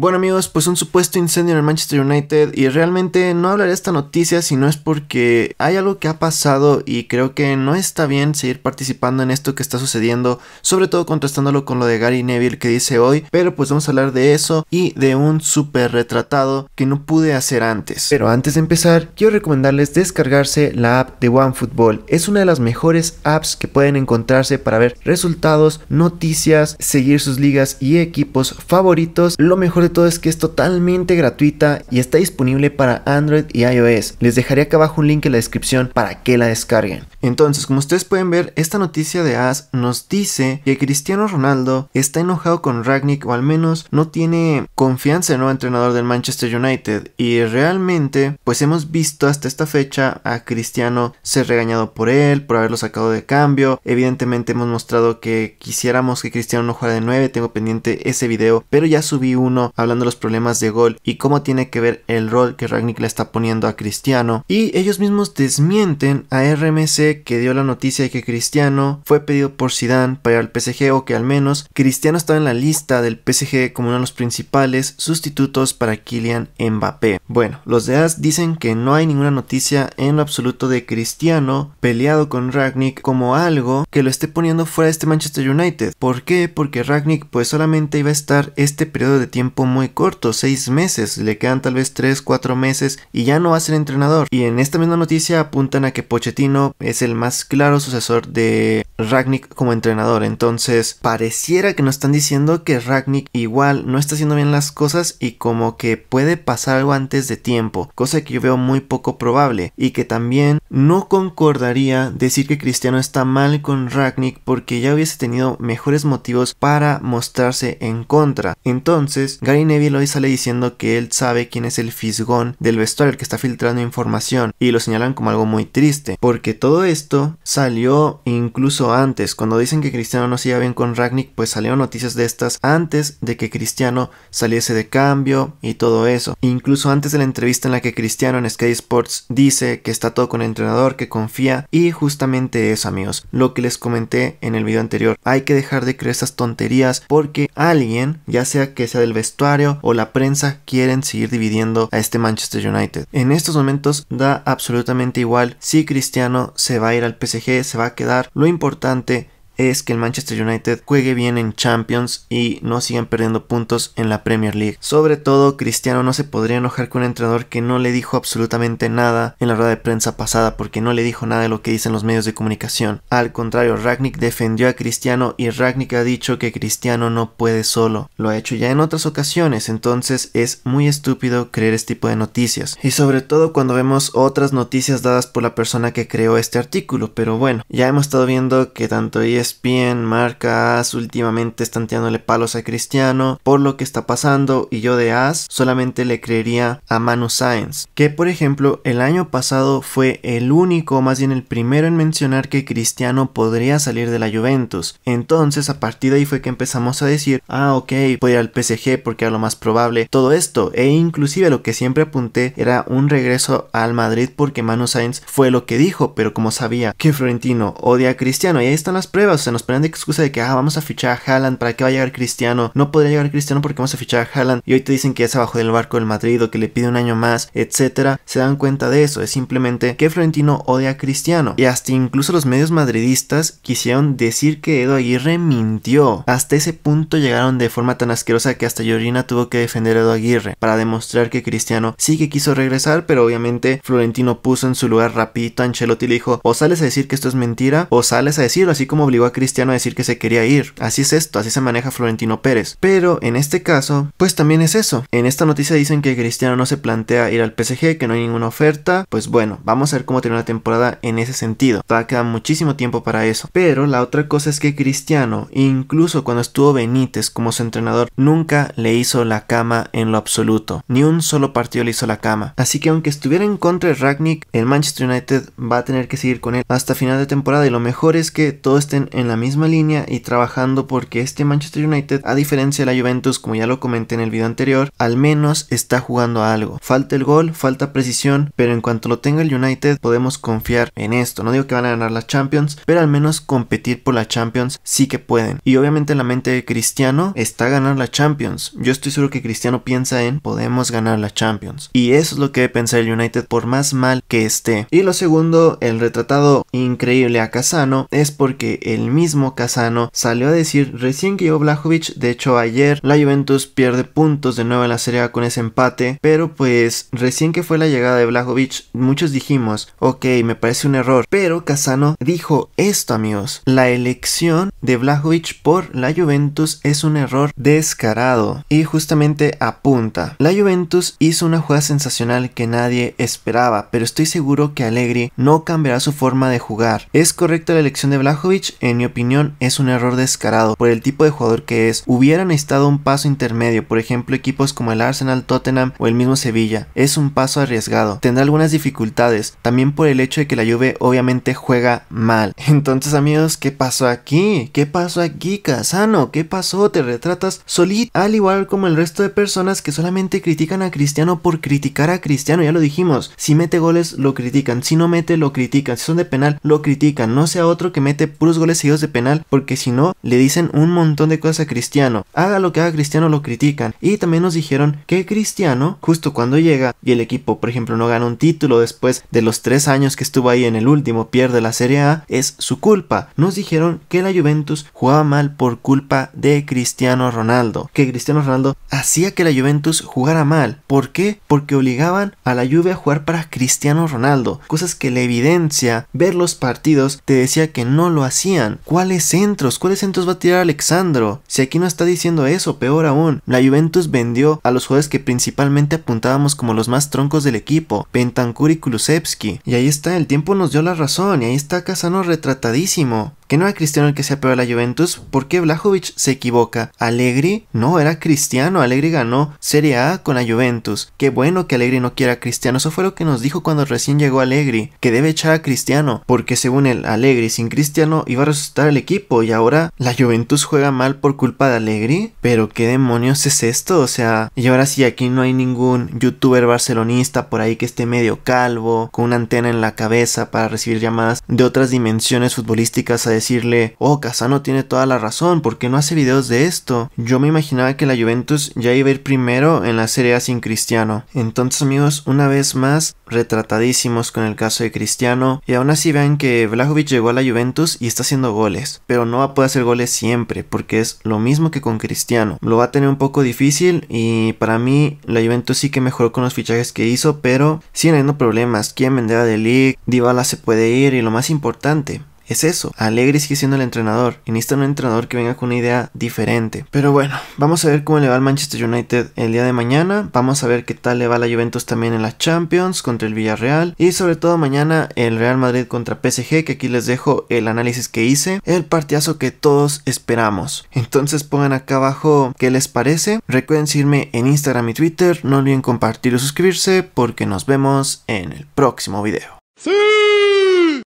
Bueno amigos, pues un supuesto incendio en el Manchester United y realmente no hablaré de esta noticia si no es porque hay algo que ha pasado y creo que no está bien seguir participando en esto que está sucediendo, sobre todo contrastándolo con lo de Gary Neville que dice hoy, pero pues vamos a hablar de eso y de un super retratado que no pude hacer antes. Pero antes de empezar, quiero recomendarles descargarse la app de OneFootball, es una de las mejores apps que pueden encontrarse para ver resultados, noticias, seguir sus ligas y equipos favoritos, lo mejor de todo es que es totalmente gratuita y está disponible para Android y iOS. Les dejaré acá abajo un link en la descripción para que la descarguen. Entonces, como ustedes pueden ver, esta noticia de AS nos dice que Cristiano Ronaldo está enojado con Ragnick o al menos no tiene confianza en el nuevo entrenador del Manchester United y realmente pues hemos visto hasta esta fecha a Cristiano ser regañado por él, por haberlo sacado de cambio. Evidentemente hemos mostrado que quisiéramos que Cristiano no jugara de 9, tengo pendiente ese video, pero ya subí uno hablando de los problemas de gol y cómo tiene que ver el rol que Ragnick le está poniendo a Cristiano. Y ellos mismos desmienten a RMC que dio la noticia de que Cristiano fue pedido por Zidane para ir al PSG o que al menos Cristiano estaba en la lista del PSG como uno de los principales sustitutos para Kylian Mbappé. Bueno, los de AS dicen que no hay ninguna noticia en lo absoluto de Cristiano peleado con Ragnick como algo que lo esté poniendo fuera de este Manchester United. ¿Por qué? Porque Ragnick pues solamente iba a estar este periodo de tiempo muy corto, seis meses, le quedan tal vez tres, 4 meses y ya no va a ser entrenador. Y en esta misma noticia apuntan a que Pochettino es el más claro sucesor de Ragnick como entrenador. Entonces, pareciera que nos están diciendo que Ragnick igual no está haciendo bien las cosas y como que puede pasar algo antes de tiempo, cosa que yo veo muy poco probable y que también no concordaría decir que Cristiano está mal con Ragnick porque ya hubiese tenido mejores motivos para mostrarse en contra. Entonces, Gary Neville hoy sale diciendo que él sabe quién es el fisgón del vestuario, el que está filtrando información, y lo señalan como algo muy triste, porque todo esto salió incluso antes, cuando dicen que Cristiano no se iba bien con Ragnick, pues salieron noticias de estas antes de que Cristiano saliese de cambio y todo eso, incluso antes de la entrevista en la que Cristiano en Sky Sports dice que está todo con el entrenador, que confía, y justamente eso amigos, lo que les comenté en el video anterior, hay que dejar de creer esas tonterías porque alguien, ya sea que sea del vestuario, o la prensa quieren seguir dividiendo a este Manchester United. En estos momentos da absolutamente igual si Cristiano se va a ir al PSG, se va a quedar. Lo importante es que el Manchester United juegue bien en Champions y no sigan perdiendo puntos en la Premier League. Sobre todo, Cristiano no se podría enojar con un entrenador que no le dijo absolutamente nada en la rueda de prensa pasada porque no le dijo nada de lo que dicen los medios de comunicación. Al contrario, Ragnick defendió a Cristiano y Ragnick ha dicho que Cristiano no puede solo. Lo ha hecho ya en otras ocasiones, entonces es muy estúpido creer este tipo de noticias. Y sobre todo cuando vemos otras noticias dadas por la persona que creó este artículo, pero bueno, ya hemos estado viendo que tanto ES bien, marca últimamente estanteándole palos a Cristiano por lo que está pasando y yo de AS solamente le creería a Manu Sainz, que por ejemplo el año pasado fue el único, más bien el primero en mencionar que Cristiano podría salir de la Juventus. Entonces a partir de ahí fue que empezamos a decir, ah ok, puede ir al PSG porque era lo más probable, todo esto e inclusive lo que siempre apunté era un regreso al Madrid porque Manu Sainz fue lo que dijo, pero como sabía que Florentino odia a Cristiano y ahí están las pruebas, se nos ponen de excusa de que, ah, vamos a fichar a Haaland, ¿para qué va a llegar Cristiano? No podría llegar Cristiano porque vamos a fichar a Haaland y hoy te dicen que es abajo del barco del Madrid o que le pide un año más, etcétera. Se dan cuenta de eso, es simplemente que Florentino odia a Cristiano y hasta incluso los medios madridistas quisieron decir que Edo Aguirre mintió. Hasta ese punto llegaron de forma tan asquerosa que hasta Llorina tuvo que defender a Edo Aguirre para demostrar que Cristiano sí que quiso regresar, pero obviamente Florentino puso en su lugar rapidito a Ancelotti y le dijo, o sales a decir que esto es mentira o sales a decirlo, así como obligó a Cristiano a decir que se quería ir. Así es esto, así se maneja Florentino Pérez. Pero en este caso, pues también es eso. En esta noticia dicen que Cristiano no se plantea ir al PSG, que no hay ninguna oferta. Pues bueno, vamos a ver cómo termina la temporada en ese sentido. Todavía queda muchísimo tiempo para eso. Pero la otra cosa es que Cristiano, incluso cuando estuvo Benítez como su entrenador, nunca le hizo la cama en lo absoluto. Ni un solo partido le hizo la cama. Así que aunque estuviera en contra de Ragnick, el Manchester United va a tener que seguir con él hasta final de temporada y lo mejor es que todos estén en la misma línea y trabajando porque este Manchester United, a diferencia de la Juventus, como ya lo comenté en el video anterior, al menos está jugando a algo. Falta el gol, falta precisión, pero en cuanto lo tenga el United podemos confiar en esto. No digo que van a ganar la Champions, pero al menos competir por la Champions sí que pueden. Y obviamente en la mente de Cristiano está ganar la Champions. Yo estoy seguro que Cristiano piensa en podemos ganar la Champions. Y eso es lo que debe pensar el United por más mal que esté. Y lo segundo, el retratado increíble a Casano es porque el el mismo Casano salió a decir recién que llegó Blajovic, de hecho ayer la Juventus pierde puntos de nuevo en la Serie A con ese empate, pero pues recién que fue la llegada de Blajovic, muchos dijimos, ok, me parece un error, pero Casano dijo esto amigos, la elección de Blajovic por la Juventus es un error descarado y justamente apunta, la Juventus hizo una jugada sensacional que nadie esperaba, pero estoy seguro que Allegri no cambiará su forma de jugar. ¿Es correcta la elección de Blajovic? en mi opinión es un error descarado por el tipo de jugador que es. Hubieran estado un paso intermedio, por ejemplo equipos como el Arsenal, Tottenham o el mismo Sevilla. Es un paso arriesgado. Tendrá algunas dificultades, también por el hecho de que la Juve obviamente juega mal. Entonces amigos, ¿qué pasó aquí? ¿Qué pasó aquí, Casano? ¿Qué pasó? ¿Te retratas Solid? Al igual como el resto de personas que solamente critican a Cristiano por criticar a Cristiano, ya lo dijimos. Si mete goles, lo critican. Si no mete, lo critican. Si son de penal, lo critican. No sea otro que mete puros goles de penal porque si no le dicen un montón de cosas a Cristiano. Haga lo que haga Cristiano lo critican. Y también nos dijeron que Cristiano, justo cuando llega y el equipo, por ejemplo, no gana un título después de los tres años que estuvo ahí en el último, pierde la Serie A, es su culpa. Nos dijeron que la Juventus jugaba mal por culpa de Cristiano Ronaldo. Que Cristiano Ronaldo hacía que la Juventus jugara mal. ¿Por qué? Porque obligaban a la Juve a jugar para Cristiano Ronaldo. Cosas que la evidencia, ver los partidos, te decía que no lo hacían. ¿Cuáles centros? ¿Cuáles centros va a tirar Alexandro? Si aquí no está diciendo eso, peor aún. La Juventus vendió a los jueves que principalmente apuntábamos como los más troncos del equipo, Pentancur y Kulusevski. Y ahí está, el tiempo nos dio la razón y ahí está Casano retratadísimo que no era Cristiano el que se peor a la Juventus, ¿por qué Vlahovic se equivoca? ¿Alegri? no era Cristiano, Alegri ganó Serie A con la Juventus. Qué bueno que Alegri no quiera a Cristiano, eso fue lo que nos dijo cuando recién llegó Alegri que debe echar a Cristiano, porque según él, Alegri sin Cristiano iba a estar el equipo y ahora la Juventus juega mal por culpa de Allegri. Pero qué demonios es esto, o sea, y ahora sí aquí no hay ningún youtuber barcelonista por ahí que esté medio calvo, con una antena en la cabeza para recibir llamadas de otras dimensiones futbolísticas a decirle, oh, Casano tiene toda la razón, porque no hace videos de esto? Yo me imaginaba que la Juventus ya iba a ir primero en la Serie A sin Cristiano. Entonces amigos, una vez más, retratadísimos con el caso de Cristiano, y aún así vean que Vlahovic llegó a la Juventus y está haciendo goles, pero no va a poder hacer goles siempre, porque es lo mismo que con Cristiano. Lo va a tener un poco difícil y para mí la Juventus sí que mejoró con los fichajes que hizo, pero siguen habiendo problemas. quien vendera de League? Dybala se puede ir y lo más importante, es eso. Alegre sigue siendo el entrenador y necesitan un entrenador que venga con una idea diferente. Pero bueno, vamos a ver cómo le va al Manchester United el día de mañana. Vamos a ver qué tal le va a la Juventus también en la Champions contra el Villarreal. Y sobre todo mañana el Real Madrid contra PSG, que aquí les dejo el análisis que hice. El partidazo que todos esperamos. Entonces pongan acá abajo qué les parece. Recuerden seguirme en Instagram y Twitter. No olviden compartir y suscribirse porque nos vemos en el próximo video. ¡Sí!